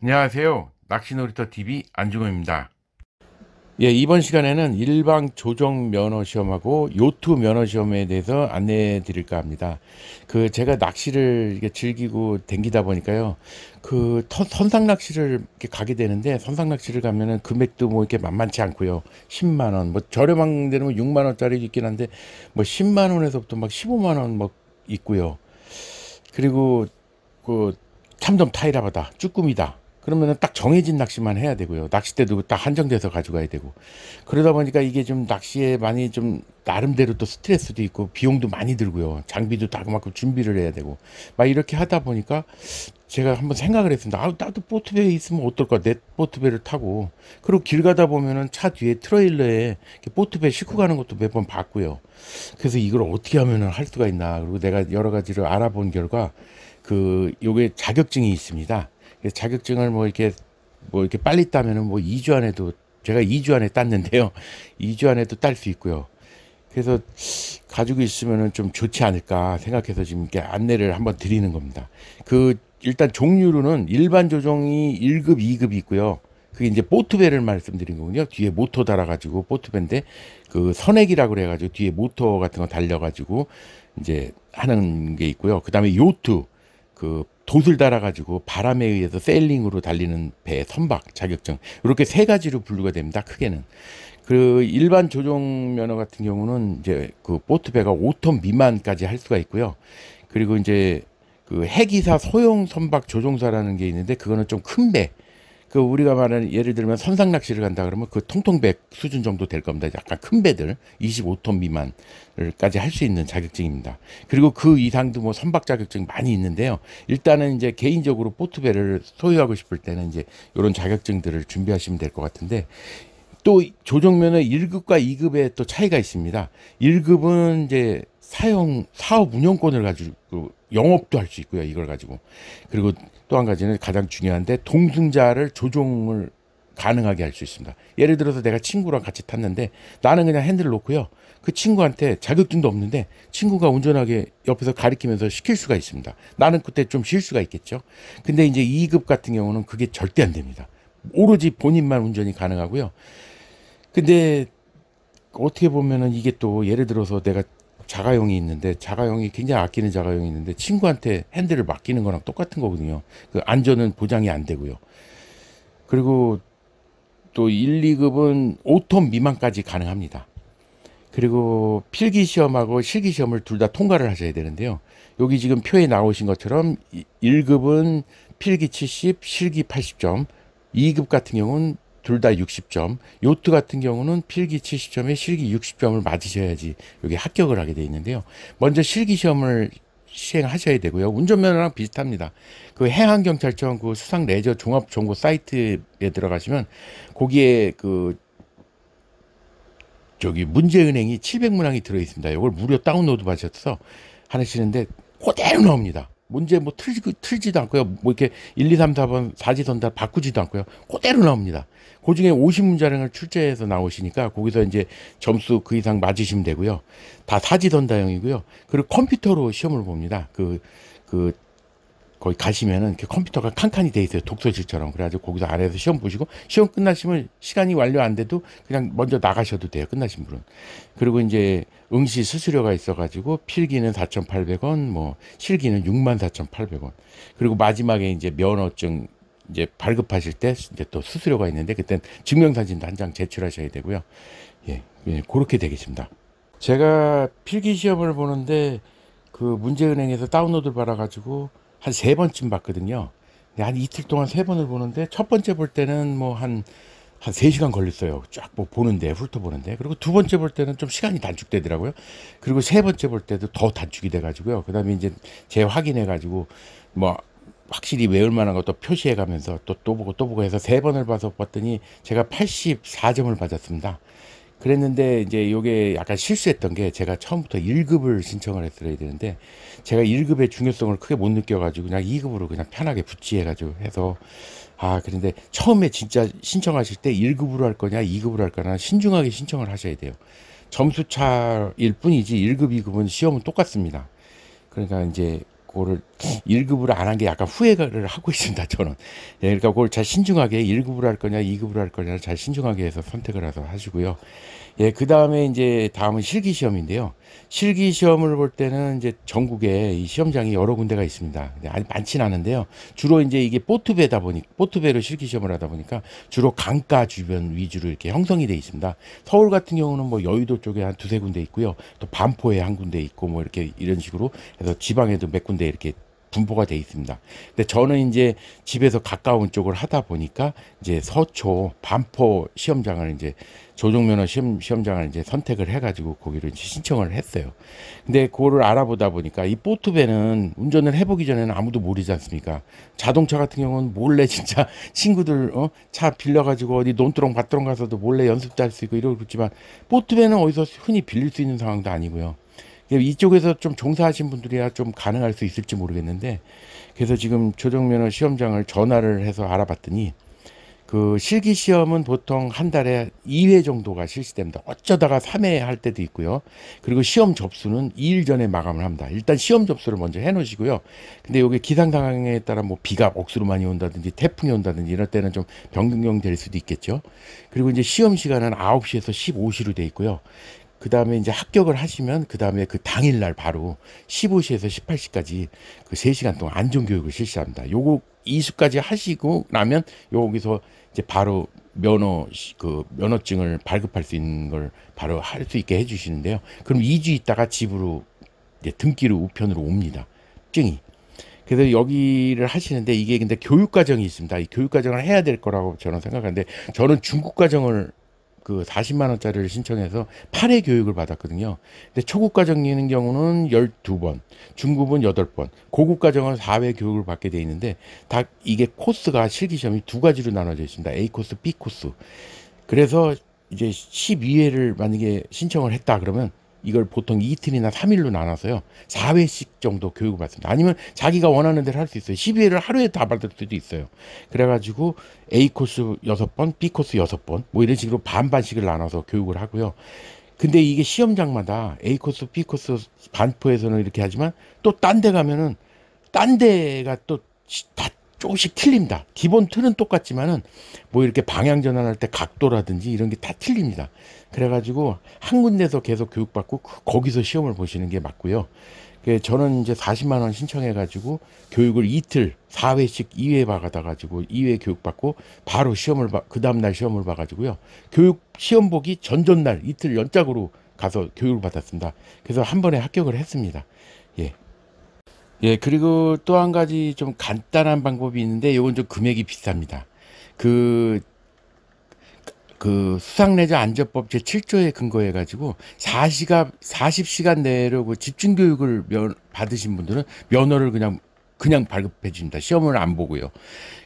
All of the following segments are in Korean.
안녕하세요. 낚시놀이터 TV 안중호입니다. 예, 이번 시간에는 일방 조정 면허 시험하고 요트 면허 시험에 대해서 안내해 드릴까 합니다. 그 제가 낚시를 즐기고 댕기다 보니까요. 그 선상 낚시를 가게 되는데 선상 낚시를 가면은 금액도 뭐 이렇게 만만치 않고요. 10만 원, 뭐 저렴한 데는 뭐 6만 원짜리 있긴 한데 뭐 10만 원에서부터 막 15만 원막 있고요. 그리고 그 참돔 타이라바다, 쭈꾸미다. 그러면은 딱 정해진 낚시만 해야 되고요. 낚싯대도 딱 한정돼서 가져가야 되고. 그러다 보니까 이게 좀 낚시에 많이 좀 나름대로 또 스트레스도 있고 비용도 많이 들고요. 장비도 다 그만큼 준비를 해야 되고. 막 이렇게 하다 보니까 제가 한번 생각을 했습니다. 아, 나도 보트배에 있으면 어떨까? 내 보트배를 타고. 그리고 길 가다 보면은 차 뒤에 트레일러에 보트배 싣고 가는 것도 몇 번 봤고요. 그래서 이걸 어떻게 하면은 할 수가 있나. 그리고 내가 여러 가지를 알아본 결과 그 요게 자격증이 있습니다. 자격증을 뭐 이렇게 뭐 이렇게 빨리 따면은 뭐 2주 안에도 제가 2주 안에 땄는데요. 2주 안에도 딸 수 있고요. 그래서 가지고 있으면은 좀 좋지 않을까 생각해서 지금 이렇게 안내를 한번 드리는 겁니다. 그 일단 종류로는 일반 조종이 1급, 2급이 있고요. 그게 이제 보트배를 말씀드린 거군요. 뒤에 모터 달아가지고 보트배인데 그 선액이라고 그래가지고 뒤에 모터 같은 거 달려가지고 이제 하는 게 있고요. 그 다음에 요트 그 돛을 달아가지고 바람에 의해서 세일링으로 달리는 배, 선박, 자격증 이렇게 세 가지로 분류가 됩니다. 크게는 그 일반 조종 면허 같은 경우는 이제 그 보트 배가 5톤 미만까지 할 수가 있고요. 그리고 이제 그 해기사 소형 선박 조종사라는 게 있는데 그거는 좀 큰 배, 그 우리가 말하는 예를 들면 선상 낚시를 간다 그러면 그 통통백 수준 정도 될 겁니다. 약간 큰 배들 25톤 미만을까지 할 수 있는 자격증입니다. 그리고 그 이상도 뭐 선박 자격증 많이 있는데요. 일단은 이제 개인적으로 보트배를 소유하고 싶을 때는 이제 이런 자격증들을 준비하시면 될 것 같은데 또 조정면은 1급과 2급의 또 차이가 있습니다. 1급은 이제 사용 사업 운영권을 가지고 그 영업도 할 수 있고요. 이걸 가지고 그리고 또 한 가지는 가장 중요한데 동승자를 조종을 가능하게 할 수 있습니다. 예를 들어서 내가 친구랑 같이 탔는데 나는 그냥 핸들을 놓고요. 그 친구한테 자격증도 없는데 친구가 운전하게 옆에서 가리키면서 시킬 수가 있습니다. 나는 그때 좀 쉴 수가 있겠죠. 근데 이제 2급 같은 경우는 그게 절대 안 됩니다. 오로지 본인만 운전이 가능하고요. 근데 어떻게 보면은 이게 또 예를 들어서 내가 자가용이 있는데 자가용이 굉장히 아끼는 자가용이 있는데 친구한테 핸들을 맡기는 거랑 똑같은 거거든요. 그 안전은 보장이 안 되고요. 그리고 또 1, 2급은 5톤 미만까지 가능합니다. 그리고 필기 시험하고 실기 시험을 둘 다 통과를 하셔야 되는데요. 여기 지금 표에 나오신 것처럼 1급은 필기 70, 실기 80점, 2급 같은 경우는 둘다 60점. 요트 같은 경우는 필기 70점에 실기 60점을 맞으셔야지 여기 합격을 하게 돼 있는데요. 먼저 실기 시험을 시행하셔야 되고요. 운전면허랑 비슷합니다. 그해안경찰청그 수상 레저 종합 정보 사이트에 들어가시면 거기에 그 저기 문제은행이 700문항이 들어 있습니다. 이걸 무료 다운로드 받으셔서 하시는데 그대로 나옵니다. 문제 뭐 틀, 틀지도 않고요. 뭐 이렇게 1, 2, 3, 4번, 사지선다 바꾸지도 않고요. 그대로 나옵니다. 그 중에 5 0문자량을 출제해서 나오시니까 거기서 이제 점수 그 이상 맞으시면 되고요. 다사지선 다형이고요. 그리고 컴퓨터로 시험을 봅니다. 그, 그, 거기 가시면은 이렇 컴퓨터가 칸칸이 돼 있어요. 독서실처럼. 그래가지고 거기서 아래에서 시험 보시고, 시험 끝나시면 시간이 완료 안 돼도 그냥 먼저 나가셔도 돼요. 끝나신 분은. 그리고 이제 응시 수수료가 있어가지고 필기는 4,800원, 뭐 실기는 64,800원. 그리고 마지막에 이제 면허증 이제 발급하실 때 이제 또 수수료가 있는데 그땐 증명사진도 한 장 제출하셔야 되고요. 예, 예, 그렇게 되겠습니다. 제가 필기 시험을 보는데 그 문제은행에서 다운로드를 받아가지고 한 세 번쯤 봤거든요. 한 이틀 동안 세 번을 보는데 첫 번째 볼 때는 뭐한 한 3시간 걸렸어요. 쫙 뭐 보는데, 훑어보는데. 그리고 두 번째 볼 때는 좀 시간이 단축되더라고요. 그리고 세 번째 볼 때도 더 단축이 돼가지고요. 그 다음에 이제 재확인해가지고, 뭐, 확실히 외울 만한 것도 표시해 가면서 또, 또 보고 또 보고 해서 세 번을 봐서 봤더니 제가 84점을 받았습니다. 그랬는데 이제 요게 약간 실수했던 게 제가 처음부터 1급을 신청을 했어야 되는데 제가 1급의 중요성을 크게 못 느껴가지고 그냥 2급으로 그냥 편하게 붙이해가지고 해서 아, 그런데 처음에 진짜 신청하실 때 1급으로 할 거냐, 2급으로 할 거냐, 신중하게 신청을 하셔야 돼요. 점수차일 뿐이지 1급, 2급은 시험은 똑같습니다. 그러니까 이제 그거를 1급으로 안 한 게 약간 후회를 하고 있습니다, 저는. 예, 그러니까 그걸 잘 신중하게 1급으로 할 거냐, 2급으로 할 거냐 잘 신중하게 해서 선택을 해서 하시고요. 예, 그 다음에 이제 다음은 실기 시험인데요. 실기 시험을 볼 때는 이제 전국에 이 시험장이 여러 군데가 있습니다. 아니, 많진 않은데요. 주로 이제 이게 보트배다 보니, 보트배로 실기 시험을 하다 보니까 주로 강가 주변 위주로 이렇게 형성이 돼 있습니다. 서울 같은 경우는 뭐 여의도 쪽에 한 두세 군데 있고요. 또 반포에 한 군데 있고 뭐 이렇게 이런 식으로 해서 지방에도 몇 군데 군데 이렇게 분포가 돼 있습니다. 근데 저는 이제 집에서 가까운 쪽을 하다 보니까 이제 서초 반포 시험장을 이제 조종면허 시험, 시험장을 이제 선택을 해가지고 거기를 신청을 했어요. 근데 그거를 알아보다 보니까 이 보트배는 운전을 해보기 전에는 아무도 모르지 않습니까? 자동차 같은 경우는 몰래 진짜 친구들 어? 차 빌려가지고 어디 논두렁 밭두렁 가서도 몰래 연습도 할 수 있고 이러고 그렇지만 보트배는 어디서 흔히 빌릴 수 있는 상황도 아니고요. 예, 이쪽에서 좀 종사하신 분들이야 좀 가능할 수 있을지 모르겠는데 그래서 지금 조정면허 시험장을 전화를 해서 알아봤더니 그 실기 시험은 보통 한 달에 2회 정도가 실시됩니다. 어쩌다가 3회 할 때도 있고요. 그리고 시험 접수는 2일 전에 마감을 합니다. 일단 시험 접수를 먼저 해 놓으시고요. 근데 여기 기상 상황에 따라 뭐 비가 억수로 많이 온다든지 태풍이 온다든지 이럴 때는 좀 변경될 수도 있겠죠. 그리고 이제 시험 시간은 9시에서 15시로 돼 있고요. 그 다음에 이제 합격을 하시면 그 다음에 그 당일날 바로 15시에서 18시까지 그 3시간 동안 안전교육을 실시합니다. 요거 이수까지 하시고 나면 여기서 이제 바로 면허 그 면허증을 발급할 수 있는 걸 바로 할 수 있게 해주시는데요. 그럼 2주 있다가 집으로 이제 등기로 우편으로 옵니다. 증이. 그래서 여기를 하시는데 이게 근데 교육 과정이 있습니다. 이 교육 과정을 해야 될 거라고 저는 생각하는데 저는 중국 과정을 그 40만 원짜리를 신청해서 8회 교육을 받았거든요. 근데 초급 과정인 경우는 12번, 중급은 8번, 고급 과정은 4회 교육을 받게 돼 있는데 다 이게 코스가 실기 시험이 두 가지로 나눠져 있습니다. A 코스, B 코스. 그래서 이제 12회를 만약에 신청을 했다 그러면 이걸 보통 이틀이나 3일로 나눠서요. 4회씩 정도 교육을 받습니다. 아니면 자기가 원하는 대로 할 수 있어요. 12회를 하루에 다 받을 수도 있어요. 그래가지고 A 코스 6번 B 코스 6번뭐 이런 식으로 반반씩을 나눠서 교육을 하고요. 근데 이게 시험장마다 A 코스, B 코스 반포에서는 이렇게 하지만 또 딴 데 가면은 딴 데가 또다 조금씩 틀립니다. 기본 틀은 똑같지만은 뭐 이렇게 방향 전환할 때 각도라든지 이런 게 다 틀립니다. 그래가지고 한 군데서 계속 교육받고 그 거기서 시험을 보시는 게 맞고요. 그 저는 이제 40만 원 신청해 가지고 교육을 이틀 4회씩 2회 받아 가지고 2회 교육 받고 바로 시험을 그 다음 날 시험을 봐 가지고요. 교육 시험 보기 전전날 이틀 연짝으로 가서 교육을 받았습니다. 그래서 한 번에 합격을 했습니다. 예. 예, 그리고 또 한 가지 좀 간단한 방법이 있는데 이건 좀 금액이 비쌉니다. 그, 그수상내자 안전법 제7조에 근거해 가지고 40시간 40시간 내로 그 집중 교육을 면, 받으신 분들은 면허를 그냥 그냥 발급해 준다. 시험을 안 보고요.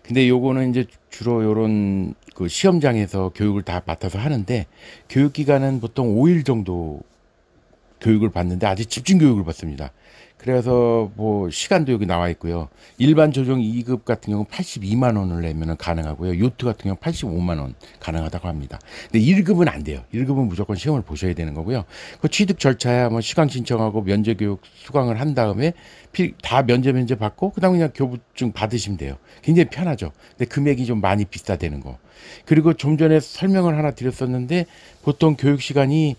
근데 요거는 이제 주로 요런 그 시험장에서 교육을 다 맡아서 하는데 교육 기간은 보통 5일 정도 교육을 받는데 아직 집중 교육을 받습니다. 그래서 뭐 시간도 여기 나와 있고요. 일반 조종 2급 같은 경우 82만 원을 내면 가능하고요. 요트 같은 경우 85만 원 가능하다고 합니다. 근데 1급은 안 돼요. 1급은 무조건 시험을 보셔야 되는 거고요. 그 취득 절차야 뭐 시강 신청하고 면제 교육 수강을 한 다음에 다 면제 면제 받고 그다음 그냥 교부증 받으시면 돼요. 굉장히 편하죠. 근데 금액이 좀 많이 비싸되는 거. 그리고 좀 전에 설명을 하나 드렸었는데 보통 교육 시간이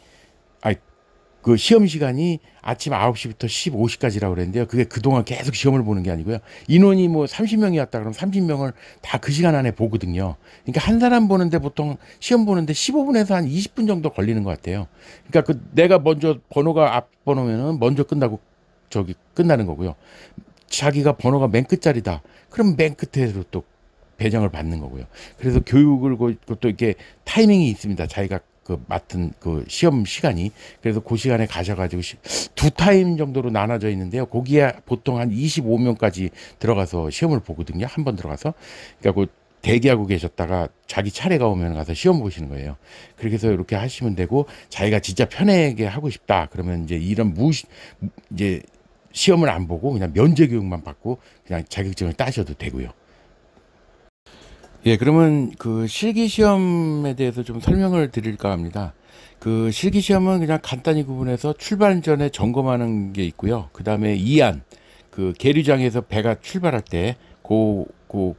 그 시험 시간이 아침 9시부터 15시까지라고 그랬는데요. 그게 그동안 계속 시험을 보는 게 아니고요. 인원이 뭐 30명이었다 그러면 30명을 다 그 시간 안에 보거든요. 그러니까 한 사람 보는데 보통 시험 보는데 15분에서 한 20분 정도 걸리는 것 같아요. 그러니까 그 내가 먼저 번호가 앞 번호면은 먼저 끝나고 저기 끝나는 거고요. 자기가 번호가 맨 끝자리다. 그럼 맨 끝에서 또 배정을 받는 거고요. 그래서 교육을 그것 이렇게 타이밍이 있습니다. 자기가 그 맡은 그 시험 시간이 그래서 그 시간에 가셔가지고 두 타임 정도로 나눠져 있는데요. 거기에 보통 한 25명까지 들어가서 시험을 보거든요. 한 번 들어가서 그러니까 그 대기하고 계셨다가 자기 차례가 오면 가서 시험 보시는 거예요. 그렇게 해서 이렇게 하시면 되고 자기가 진짜 편하게 하고 싶다 그러면 이제 이런 무 이제 시험을 안 보고 그냥 면제 교육만 받고 그냥 자격증을 따셔도 되고요. 예, 그러면 그 실기 시험에 대해서 좀 설명을 드릴까 합니다. 그 실기 시험은 그냥 간단히 구분해서 출발 전에 점검하는 게 있고요. 그 다음에 이안, 그 계류장에서 배가 출발할 때, 고, 고,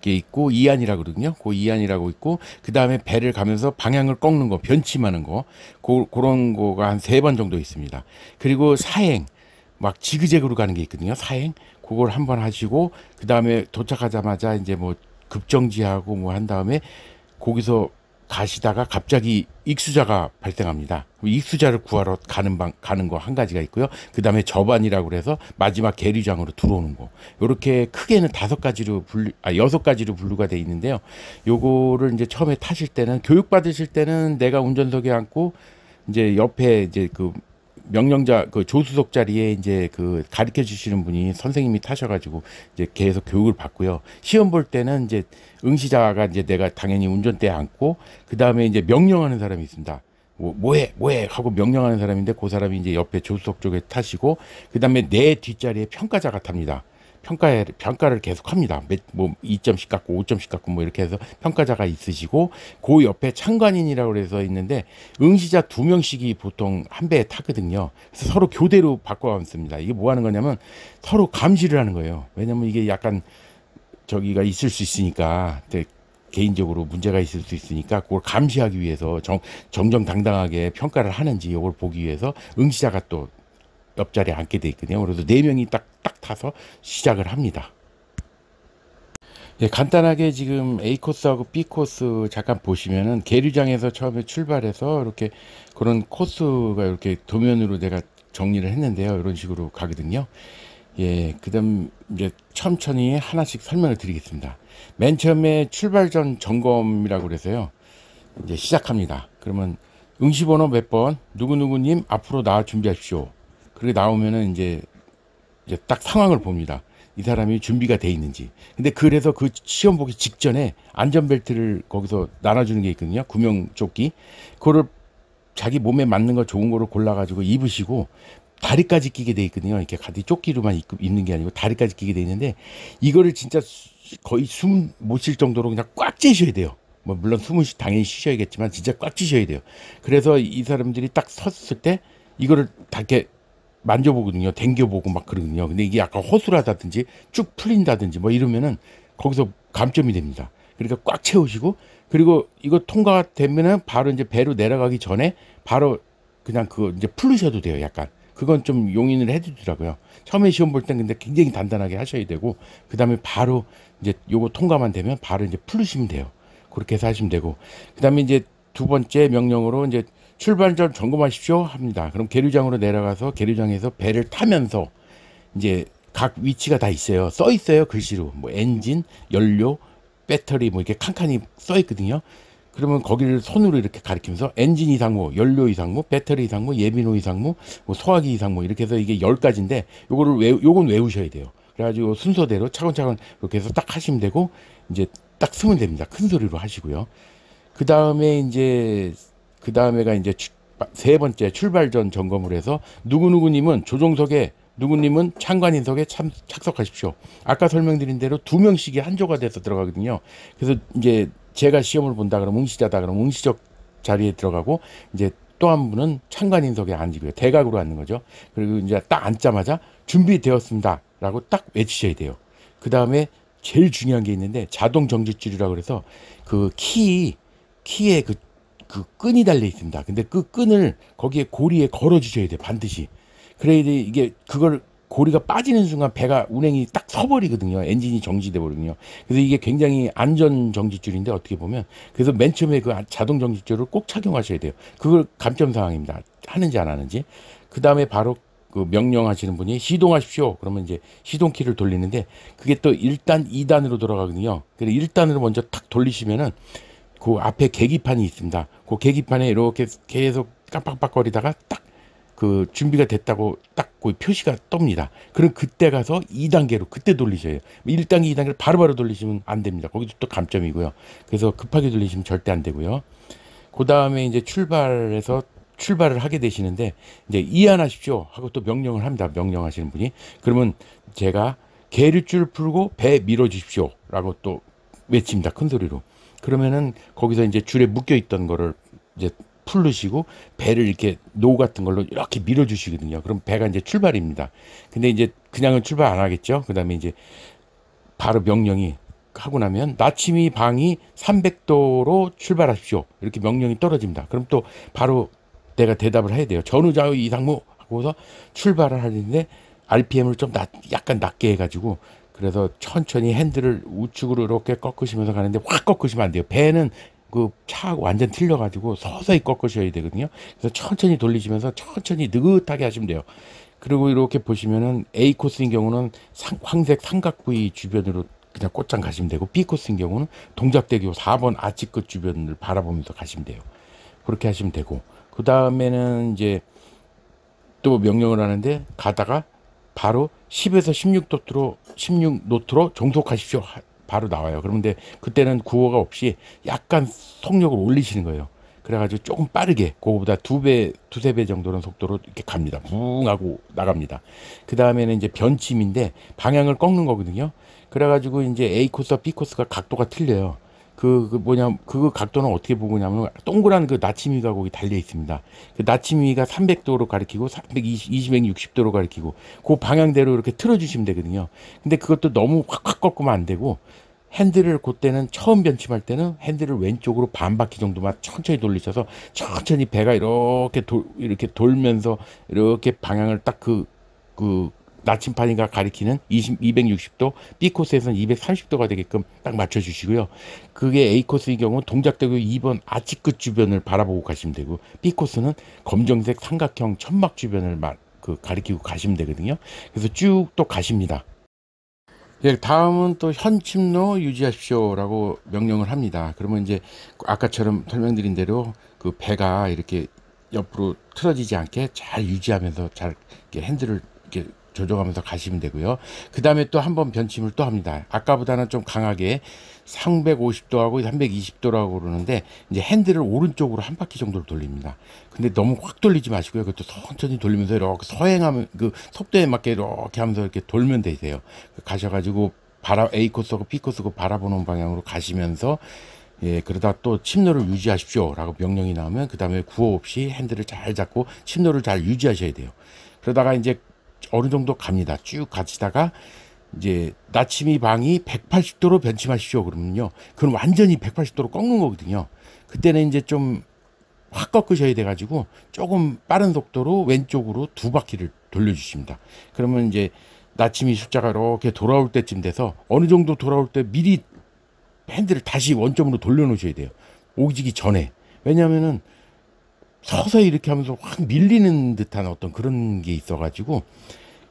게 있고 이안이라고 그러거든요. 그 이안이라고 있고 그 다음에 배를 가면서 방향을 꺾는 거, 변침하는 거, 고, 그런 거가 한 세 번 정도 있습니다. 그리고 사행, 막 지그재그로 가는 게 있거든요. 사행, 그걸 한번 하시고 그 다음에 도착하자마자 이제 뭐 급정지하고 뭐 한 다음에 거기서 가시다가 갑자기 익수자가 발생합니다. 익수자를 구하러 가는 방 가는 거 한 가지가 있고요. 그다음에 저반이라고 그래서 마지막 계류장으로 들어오는 거. 요렇게 크게는 다섯 가지로 분류 아 여섯 가지로 분류가 돼 있는데요. 요거를 이제 처음에 타실 때는 교육 받으실 때는 내가 운전석에 앉고 이제 옆에 이제 그 명령자 그 조수석 자리에 이제 그 가르쳐 주시는 분이 선생님이 타셔가지고 이제 계속 교육을 받고요. 시험 볼 때는 이제 응시자가 이제 내가 당연히 운전대에 앉고 그 다음에 이제 명령하는 사람이 있습니다. 뭐, 뭐해 뭐해 하고 명령하는 사람인데 그 사람이 이제 옆에 조수석 쪽에 타시고 그 다음에 내 뒷자리에 평가자가 탑니다. 평가에 평가를 계속합니다. 뭐 2점씩 갖고 5점씩 갖고 뭐 이렇게 해서 평가자가 있으시고 그 옆에 참관인이라고 해서 있는데 응시자 두 명씩이 보통 한 배에 타거든요. 그래서 서로 교대로 바꿔왔습니다. 이게 뭐 하는 거냐면 서로 감시를 하는 거예요. 왜냐면 이게 약간 저기가 있을 수 있으니까 개인적으로 문제가 있을 수 있으니까 그걸 감시하기 위해서 정, 정정당당하게 평가를 하는지 이걸 보기 위해서 응시자가 또 옆자리에 앉게 돼 있거든요. 그래서 네 명이 딱, 딱 타서 시작을 합니다. 예, 간단하게 지금 A 코스하고 B 코스 잠깐 보시면은 계류장에서 처음에 출발해서 이렇게 그런 코스가 이렇게 도면으로 내가 정리를 했는데요. 이런 식으로 가거든요. 예, 그다음 이제 천천히 하나씩 설명을 드리겠습니다. 맨 처음에 출발 전 점검이라고 그래서요. 이제 시작합니다. 그러면 응시번호 몇 번, 누구누구님 앞으로 나와 준비하십시오. 그렇게 나오면은 이제, 이제 딱 상황을 봅니다. 이 사람이 준비가 돼 있는지. 근데 그래서 그 시험 보기 직전에 안전벨트를 거기서 나눠주는 게 있거든요. 구명조끼. 그거를 자기 몸에 맞는 거 좋은 거를 골라가지고 입으시고 다리까지 끼게 돼 있거든요. 이렇게 가디 조끼로만 입는 게 아니고 다리까지 끼게 돼 있는데 이거를 진짜 거의 숨 못 쉴 정도로 그냥 꽉 찌셔야 돼요. 뭐 물론 숨은 당연히 쉬셔야겠지만 진짜 꽉 찌셔야 돼요. 그래서 이 사람들이 딱 섰을 때 이거를 다 이렇게 만져보거든요. 댕겨보고 막 그러거든요. 근데 이게 약간 허술하다든지 쭉 풀린다든지 뭐 이러면은 거기서 감점이 됩니다. 그러니까 꽉 채우시고 그리고 이거 통과되면은 바로 이제 배로 내려가기 전에 바로 그냥 그 이제 풀으셔도 돼요. 약간 그건 좀 용인을 해주더라고요. 처음에 시험 볼 땐 근데 굉장히 단단하게 하셔야 되고 그 다음에 바로 이제 요거 통과만 되면 바로 이제 풀으시면 돼요. 그렇게 해서 하시면 되고 그 다음에 이제 두 번째 명령으로 이제 출발 전 점검하십시오 합니다. 그럼 계류장으로 내려가서 계류장에서 배를 타면서 이제 각 위치가 다 있어요. 써 있어요 글씨로 뭐 엔진, 연료, 배터리 뭐 이렇게 칸칸이 써 있거든요. 그러면 거기를 손으로 이렇게 가리키면서 엔진 이상무, 연료 이상무, 배터리 이상무, 예비노 이상무, 뭐 소화기 이상무 이렇게 해서 이게 열가지인데 요거를 외 요건 외우셔야 돼요. 그래가지고 순서대로 차근차근 이렇게 해서 딱 하시면 되고 이제 딱 쓰면 됩니다. 큰 소리로 하시고요. 그 다음에 이제 그 다음에가 이제 세 번째 출발전 점검을 해서 누구누구님은 조종석에 누구님은 창관인석에 참, 착석하십시오. 아까 설명드린 대로 두 명씩이 한 조가 돼서 들어가거든요. 그래서 이제 제가 시험을 본다 그러면 응시자다 그러면 응시적 자리에 들어가고 이제 또 한 분은 창관인석에 앉으고요. 대각으로 앉는 거죠. 그리고 이제 딱 앉자마자 준비되었습니다. 라고 딱 외치셔야 돼요. 그 다음에 제일 중요한 게 있는데 자동 정지줄이라고 그래서 그 키, 키의 그그 끈이 달려 있습니다. 근데 그 끈을 거기에 고리에 걸어 주셔야 돼요 반드시. 그래야 이게 그걸 고리가 빠지는 순간 배가 운행이 딱 서버리거든요. 엔진이 정지돼 버리거든요. 그래서 이게 굉장히 안전 정지줄인데 어떻게 보면 그래서 맨 처음에 그 자동 정지줄을 꼭 착용하셔야 돼요. 그걸 감점 상황입니다. 하는지 안 하는지. 그 다음에 바로 그 명령하시는 분이 시동하십시오. 그러면 이제 시동키를 돌리는데 그게 또 1단, 2단으로 돌아가거든요. 그래서 1단으로 먼저 탁 돌리시면은 그 앞에 계기판이 있습니다. 그 계기판에 이렇게 계속 깜빡빡거리다가 깜딱그 준비가 됐다고 딱 그 표시가 떱니다 그럼 그때 가서 2단계로 그때 돌리셔야 해요. 1단계, 2단계를 바로바로 돌리시면 안 됩니다. 거기도 또 감점이고요. 그래서 급하게 돌리시면 절대 안 되고요. 그 다음에 이제 출발해서 출발을 하게 되시는데 이제 이안하십시오 하고 또 명령을 합니다. 명령하시는 분이 그러면 제가 계류줄 풀고 배 밀어 주십시오 라고 또 외칩니다. 큰 소리로. 그러면은 거기서 이제 줄에 묶여 있던 거를 이제 풀르시고 배를 이렇게 노 같은 걸로 이렇게 밀어 주시거든요. 그럼 배가 이제 출발입니다. 근데 이제 그냥은 출발 안 하겠죠. 그다음에 이제 바로 명령이 하고 나면 나침이 방이 300도로 출발하십시오. 이렇게 명령이 떨어집니다. 그럼 또 바로 내가 대답을 해야 돼요. 전우자우 이상무 하고서 출발을 하는데 RPM을 좀 낮, 약간 낮게 해가지고 그래서 천천히 핸들을 우측으로 이렇게 꺾으시면서 가는데 확 꺾으시면 안 돼요. 배는 그 차 완전 틀려가지고 서서히 꺾으셔야 되거든요. 그래서 천천히 돌리시면서 천천히 느긋하게 하시면 돼요. 그리고 이렇게 보시면은 A 코스인 경우는 상, 황색 삼각 부위 주변으로 그냥 꽃장 가시면 되고 B 코스인 경우는 동작대교 4번 아치 끝 주변을 바라보면서 가시면 돼요. 그렇게 하시면 되고 그 다음에는 이제 또 명령을 하는데 가다가 바로 10에서 1 6도트로 16노트로 정속하십시오. 바로 나와요. 그런데 그때는 구호가 없이 약간 속력을 올리시는 거예요. 그래가지고 조금 빠르게 그거보다 두 배, 두세 배 정도는 속도로 이렇게 갑니다. 붕 하고 나갑니다. 그 다음에는 이제 변침인데 방향을 꺾는 거거든요. 그래가지고 이제 A 코스와 B 코스가 각도가 틀려요. 그, 그 뭐냐 그 각도는 어떻게 보고냐면 동그란 그 나침이가 거기 달려 있습니다. 그 나침이가 300도로 가리키고 320, 260도로 가리키고 그 방향대로 이렇게 틀어주시면 되거든요. 근데 그것도 너무 확 확 꺾으면 안 되고 핸들을 그때는 처음 변침할 때는 핸들을 왼쪽으로 반 바퀴 정도만 천천히 돌리셔서 천천히 배가 이렇게 돌 이렇게 돌면서 이렇게 방향을 딱 그그 그, 그 나침판인가 가리키는 20, 260도, B 코스에서는 230도가 되게끔 딱 맞춰주시고요. 그게 A 코스의 경우 동작대교 2번 아치 끝 주변을 바라보고 가시면 되고, B 코스는 검정색 삼각형 천막 주변을 마, 그 가리키고 가시면 되거든요. 그래서 쭉 또 가십니다. 예, 다음은 또 현침로 유지하십시오라고 명령을 합니다. 그러면 이제 아까처럼 설명드린 대로 그 배가 이렇게 옆으로 틀어지지 않게 잘 유지하면서 잘 이렇게 핸들을 이렇게 조정하면서 가시면 되고요. 그 다음에 또 한 번 변침을 또 합니다. 아까보다는 좀 강하게 350도하고 320도라고 그러는데 이제 핸들을 오른쪽으로 한 바퀴 정도를 돌립니다. 근데 너무 확 돌리지 마시고요. 그것도 천천히 돌리면서 이렇게 서행하면 그 속도에 맞게 이렇게 하면서 이렇게 돌면 되세요. 그 가셔가지고 바라 A 코스하고 B 코스고 바라보는 방향으로 가시면서 예, 그러다 또 침노를 유지하십시오. 라고 명령이 나오면 그 다음에 구호 없이 핸들을 잘 잡고 침노를 잘 유지하셔야 돼요. 그러다가 이제 어느 정도 갑니다. 쭉 가시다가 이제 나침이 방이 180도로 변침하십시오. 그러면요. 그건 완전히 180도로 꺾는 거거든요. 그때는 이제 좀 확 꺾으셔야 돼가지고 조금 빠른 속도로 왼쪽으로 두 바퀴를 돌려주십니다. 그러면 이제 나침이 숫자가 이렇게 돌아올 때쯤 돼서 어느 정도 돌아올 때 미리 핸들을 다시 원점으로 돌려놓으셔야 돼요. 오지기 전에. 왜냐면은 서서히 이렇게 하면서 확 밀리는 듯한 어떤 그런 게 있어가지고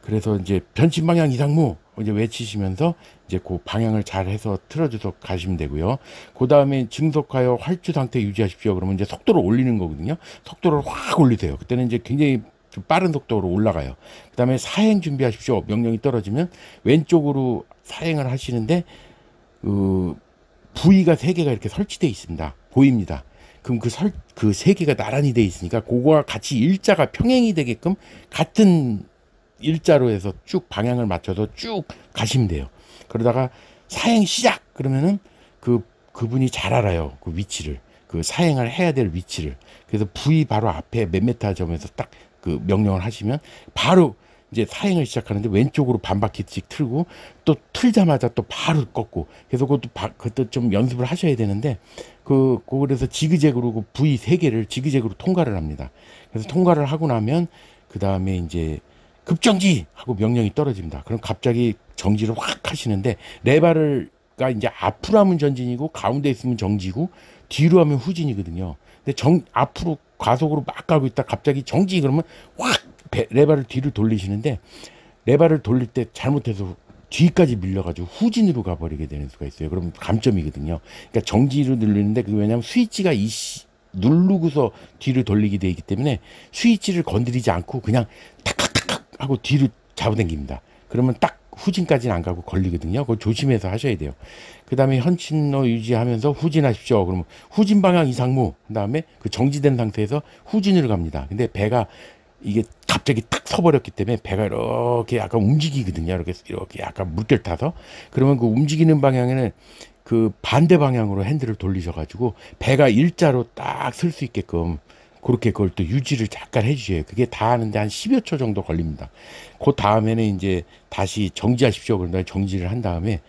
그래서 이제 변신 방향 이상무 이제 외치시면서 이제 그 방향을 잘 해서 틀어줘서 가시면 되고요. 그 다음에 증속하여 활주 상태 유지하십시오. 그러면 이제 속도를 올리는 거거든요. 속도를 확 올리세요. 그때는 이제 굉장히 좀 빠른 속도로 올라가요. 그 다음에 사행 준비하십시오. 명령이 떨어지면 왼쪽으로 사행을 하시는데, 그 부위가 세 개가 이렇게 설치되어 있습니다. 보입니다. 그럼 그 설, 그 세 개가 나란히 돼 있으니까, 그거와 같이 일자가 평행이 되게끔 같은 일자로 해서 쭉 방향을 맞춰서 쭉 가시면 돼요. 그러다가 사행 시작 그러면은 그 그분이 잘 알아요. 그 위치를. 그 사행을 해야 될 위치를. 그래서 부위 바로 앞에 몇 메타 점에서 딱 그 명령을 하시면 바로 이제 사행을 시작하는데 왼쪽으로 반 바퀴씩 틀고 또 틀자마자 또 바로 꺾고 그래서 그것도 바, 그것도 좀 연습을 하셔야 되는데 그 그래서 지그재그로 그 부위 세 개를 지그재그로 통과를 합니다. 그래서 통과를 하고 나면 그 다음에 이제 급정지 하고 명령이 떨어집니다. 그럼 갑자기 정지를 확 하시는데 레바를가 네 이제 앞으로 하면 전진이고 가운데 있으면 정지고 뒤로 하면 후진이거든요. 근데 정 앞으로 과속으로 막 가고 있다 갑자기 정지 그러면 확 레바를 네 뒤를 돌리시는데 레바를 네 돌릴 때 잘못해서 뒤까지 밀려가지고 후진으로 가버리게 되는 수가 있어요. 그럼 감점이거든요. 그러니까 정지로 늘리는데 그 왜냐하면 스위치가 이 누르고서 뒤를 돌리게 되기 때문에 스위치를 건드리지 않고 그냥 탁 하고 뒤로 잡아당깁니다. 그러면 딱 후진까지는 안 가고 걸리거든요. 그걸 조심해서 하셔야 돼요. 그 다음에 현친로 유지하면서 후진하십시오. 그러면 후진 방향 이상무. 그 다음에 그 정지된 상태에서 후진으로 갑니다. 근데 배가 이게 갑자기 탁 서버렸기 때문에 배가 이렇게 약간 움직이거든요. 이렇게, 이렇게 약간 물결 타서. 그러면 그 움직이는 방향에는 그 반대 방향으로 핸들을 돌리셔가지고 배가 일자로 딱 쓸 수 있게끔 그렇게 그걸 또 유지를 잠깐 해주셔요. 그게 다 하는데 한 10여 초 정도 걸립니다. 그 다음에는 이제 다시 정지하십시오. 그런 다음에 정지를 한 다음에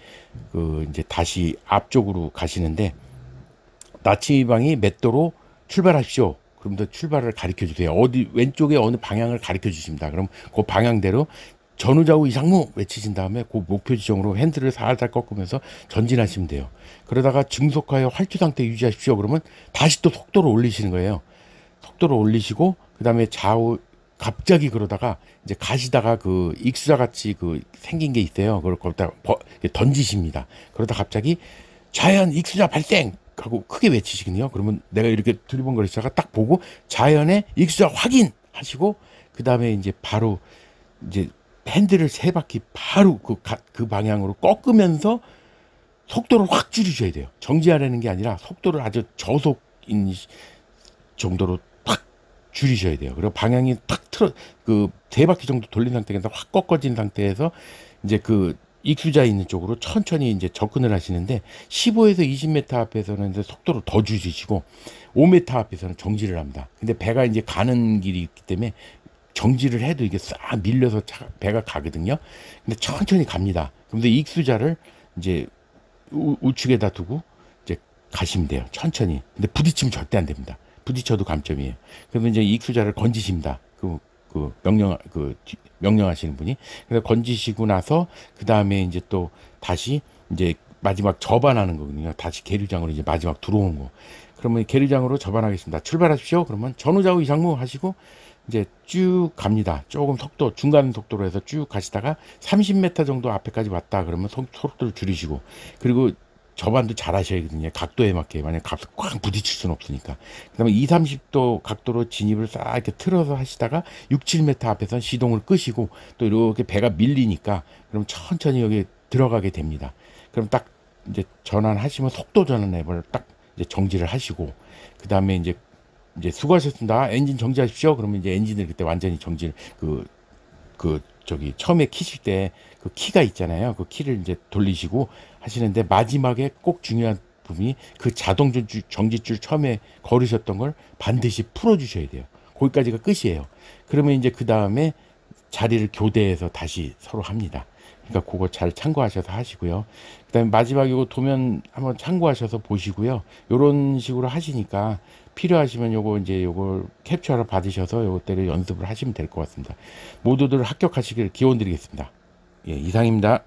그 이제 다시 앞쪽으로 가시는데 나침이방이 맷도로 출발하십시오. 그럼 더 출발을 가르켜 주세요. 어디 왼쪽에 어느 방향을 가르켜 주십니다. 그럼 그 방향대로 전후좌우 이상무 외치신 다음에 그 목표 지점으로 핸들을 살살 꺾으면서 전진하시면 돼요. 그러다가 증속하여 활주 상태 유지하십시오. 그러면 다시 또 속도를 올리시는 거예요. 속도를 올리시고 그 다음에 좌우 갑자기 그러다가 이제 가시다가 그 익수자 같이 그 생긴 게 있어요. 그걸 거기다 던지십니다. 그러다 갑자기 자연 익수자 발생 하고 크게 외치시거든요. 그러면 내가 이렇게 두리번거리다가 딱 보고 자연의 익수자 확인하시고 그 다음에 이제 바로 이제 핸들을 세 바퀴 바로 그, 가, 그 방향으로 꺾으면서 속도를 확 줄이셔야 돼요. 정지하라는게 아니라 속도를 아주 저속인 정도로 줄이셔야 돼요. 그리고 방향이 탁 틀어 그세 바퀴 정도 돌린 상태에서 확 꺾어진 상태에서 이제 그 익수자 있는 쪽으로 천천히 이제 접근을 하시는데 15에서 20m 앞에서는 이제 속도를 더 줄이시고 5m 앞에서는 정지를 합니다. 근데 배가 이제 가는 길이 있기 때문에 정지를 해도 이게 싹 밀려서 차, 배가 가거든요. 근데 천천히 갑니다. 그런데 익수자를 이제 우, 우측에다 두고 이제 가시면 돼요. 천천히. 근데 부딪히면 절대 안 됩니다. 부딪혀도 감점이에요. 그러면 이제 익수자를 건지십니다. 그, 그 명령, 그, 명령하시는 분이. 그래서 건지시고 나서, 그 다음에 이제 또 다시 이제 마지막 접안하는 거거든요. 다시 계류장으로 이제 마지막 들어온 거. 그러면 계류장으로 접안하겠습니다. 출발하십시오. 그러면 전후좌우 이상무 하시고 이제 쭉 갑니다. 조금 속도 중간 속도로 해서 쭉 가시다가 30m 정도 앞에까지 왔다 그러면 속도를 줄이시고 그리고 저반도 잘 하셔야거든요. 각도에 맞게. 만약 각도 꽉 부딪힐 수는 없으니까. 그 다음에 2, 30도 각도로 진입을 싹 이렇게 틀어서 하시다가 6, 7m 앞에서 시동을 끄시고 또 이렇게 배가 밀리니까 그럼 천천히 여기 들어가게 됩니다. 그럼 딱 이제 전환하시면 속도 전환 앱을 딱 이제 정지를 하시고 그 다음에 이제 이제 수고하셨습니다. 엔진 정지하십시오. 그러면 이제 엔진을 그때 완전히 정지를 그그 그 저기 처음에 키실 때 그 키가 있잖아요. 그 키를 이제 돌리시고 하시는데 마지막에 꼭 중요한 부분이 그 자동 정지줄 처음에 걸으셨던 걸 반드시 풀어주셔야 돼요. 거기까지가 끝이에요. 그러면 이제 그 다음에 자리를 교대해서 다시 서로 합니다. 그러니까 그거 잘 참고하셔서 하시고요. 그 다음에 마지막 이거 도면 한번 참고하셔서 보시고요. 이런 식으로 하시니까 필요하시면 요거 이제 요걸 캡처를 받으셔서 요것들을 연습을 하시면 될 것 같습니다. 모두들 합격하시길 기원 드리겠습니다. 예, 이상입니다.